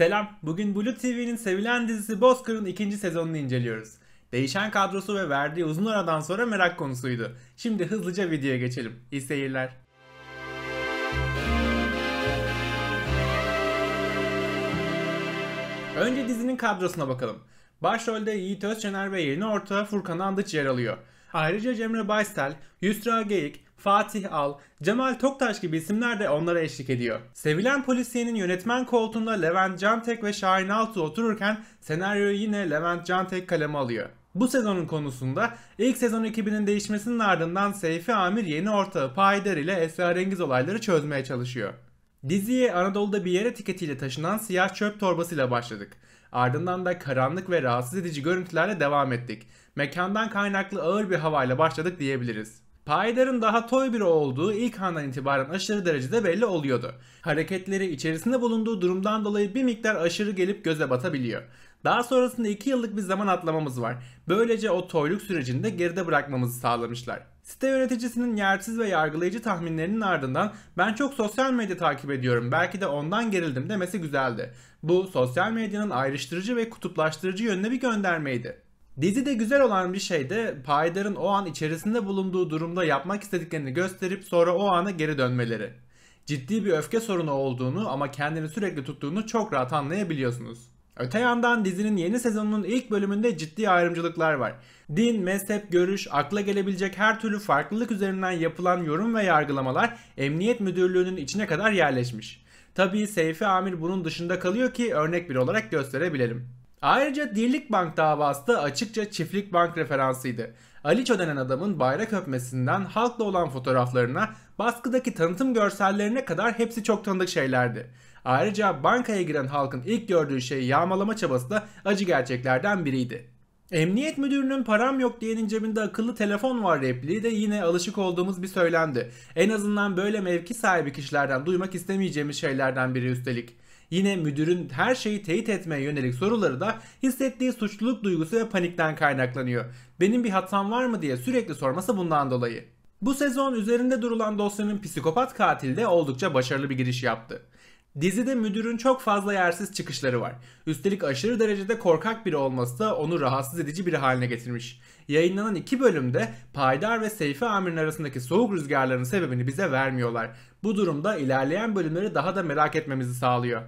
Selam, bugün Blue TV'nin sevilen dizisi Bozkır'ın ikinci sezonunu inceliyoruz. Değişen kadrosu ve verdiği uzun aradan sonra merak konusuydu. Şimdi hızlıca videoya geçelim. İyi seyirler. Önce dizinin kadrosuna bakalım. Başrolde Yiğit Özçener ve Yeni Orta Furkan Andıç yer alıyor. Ayrıca Cemre Baystel, Yusra Geyik, Fatih Al, Cemal Toktaş gibi isimler de onlara eşlik ediyor. Sevilen polisiyenin yönetmen koltuğunda Levent Cantek ve Şahin Altuğ otururken senaryoyu yine Levent Cantek kaleme alıyor. Bu sezonun konusunda ilk sezon ekibinin değişmesinin ardından Seyfi Amir yeni ortağı Payder ile esrarengiz olayları çözmeye çalışıyor. Diziye Anadolu'da bir yer etiketiyle taşınan siyah çöp torbasıyla başladık. Ardından da karanlık ve rahatsız edici görüntülerle devam ettik. Mekandan kaynaklı ağır bir havayla başladık diyebiliriz. Paydar'ın daha toy biri olduğu ilk andan itibaren aşırı derecede belli oluyordu. Hareketleri içerisinde bulunduğu durumdan dolayı bir miktar aşırı gelip göze batabiliyor. Daha sonrasında 2 yıllık bir zaman atlamamız var. Böylece o toyluk sürecini de geride bırakmamızı sağlamışlar. Site yöneticisinin yersiz ve yargılayıcı tahminlerinin ardından ben çok sosyal medya takip ediyorum belki de ondan gerildim demesi güzeldi. Bu sosyal medyanın ayrıştırıcı ve kutuplaştırıcı yönüne bir göndermeydi. Dizide güzel olan bir şey de paydarın o an içerisinde bulunduğu durumda yapmak istediklerini gösterip sonra o ana geri dönmeleri. Ciddi bir öfke sorunu olduğunu ama kendini sürekli tuttuğunu çok rahat anlayabiliyorsunuz. Öte yandan dizinin yeni sezonunun ilk bölümünde ciddi ayrımcılıklar var. Din, mezhep, görüş, akla gelebilecek her türlü farklılık üzerinden yapılan yorum ve yargılamalar emniyet müdürlüğünün içine kadar yerleşmiş. Tabii Seyfi Amir bunun dışında kalıyor ki örnek bir olarak gösterebilelim. Ayrıca Dirlik Bank davası da açıkça çiftlik bank referansıydı. Aliço denen adamın bayrak öpmesinden halkla olan fotoğraflarına, baskıdaki tanıtım görsellerine kadar hepsi çok tanıdık şeylerdi. Ayrıca bankaya giren halkın ilk gördüğü şey yağmalama çabası da acı gerçeklerden biriydi. Emniyet müdürünün param yok diyenin cebinde akıllı telefon var repliği de yine alışık olduğumuz bir söylendi. En azından böyle mevki sahibi kişilerden duymak istemeyeceğimiz şeylerden biri üstelik. Yine müdürün her şeyi teyit etmeye yönelik soruları da hissettiği suçluluk duygusu ve panikten kaynaklanıyor. Benim bir hatam var mı diye sürekli sorması bundan dolayı. Bu sezon üzerinde durulan dosyanın psikopat katilde oldukça başarılı bir giriş yaptı. Dizide müdürün çok fazla yersiz çıkışları var. Üstelik aşırı derecede korkak biri olması da onu rahatsız edici bir haline getirmiş. Yayınlanan iki bölümde Paydar ve Seyfi Amir'in arasındaki soğuk rüzgarların sebebini bize vermiyorlar. Bu durumda ilerleyen bölümleri daha da merak etmemizi sağlıyor.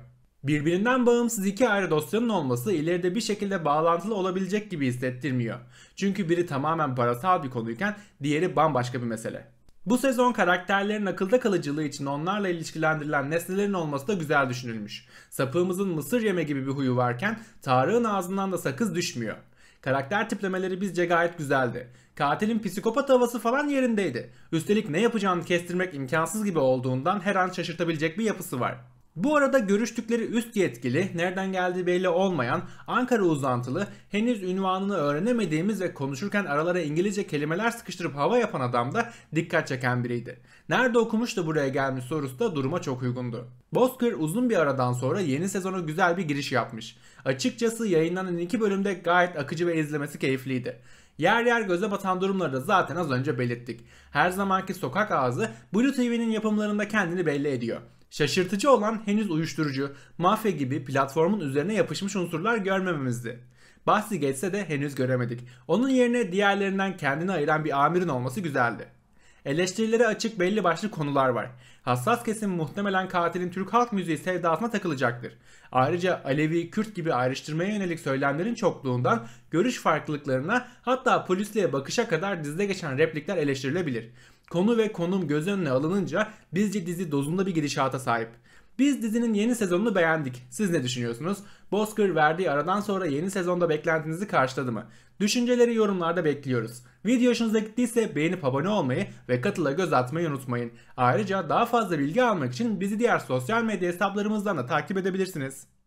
Birbirinden bağımsız iki ayrı dosyanın olması ileride bir şekilde bağlantılı olabilecek gibi hissettirmiyor. Çünkü biri tamamen parasal bir konuyken diğeri bambaşka bir mesele. Bu sezon karakterlerin akılda kalıcılığı için onlarla ilişkilendirilen nesnelerin olması da güzel düşünülmüş. Sapığımızın mısır yeme gibi bir huyu varken Tarık'ın ağzından da sakız düşmüyor. Karakter tiplemeleri bizce gayet güzeldi. Katilin psikopat havası falan yerindeydi. Üstelik ne yapacağını kestirmek imkansız gibi olduğundan her an şaşırtabilecek bir yapısı var. Bu arada görüştükleri üst yetkili, nereden geldiği belli olmayan, Ankara uzantılı, henüz ünvanını öğrenemediğimiz ve konuşurken aralara İngilizce kelimeler sıkıştırıp hava yapan adam da dikkat çeken biriydi. Nerede okumuş da buraya gelmiş sorusu da duruma çok uygundu. Bozkır uzun bir aradan sonra yeni sezona güzel bir giriş yapmış. Açıkçası yayınlanan iki bölümde gayet akıcı ve izlemesi keyifliydi. Yer yer göze batan durumları da zaten az önce belirttik. Her zamanki sokak ağzı Blue TV'nin yapımlarında kendini belli ediyor. Şaşırtıcı olan henüz uyuşturucu, mafya gibi platformun üzerine yapışmış unsurlar görmememizdi. Bahsi geçse de henüz göremedik. Onun yerine diğerlerinden kendini ayıran bir amirin olması güzeldi. Eleştirilere açık belli başlı konular var. Hassas kesim muhtemelen katilin Türk halk müziği sevdasına takılacaktır. Ayrıca Alevi, Kürt gibi ayrıştırmaya yönelik söylemlerin çokluğundan görüş farklılıklarına hatta polisliğe bakışa kadar dizide geçen replikler eleştirilebilir konu ve konum göz önüne alınınca bizce dizi dozunda bir gidişata sahip. Biz dizinin yeni sezonunu beğendik. Siz ne düşünüyorsunuz? Bozkır verdiği aradan sonra yeni sezonda beklentinizi karşıladı mı? Düşünceleri yorumlarda bekliyoruz. Video hoşunuza gittiyse beğenip abone olmayı ve katıla göz atmayı unutmayın. Ayrıca daha fazla bilgi almak için bizi diğer sosyal medya hesaplarımızdan da takip edebilirsiniz.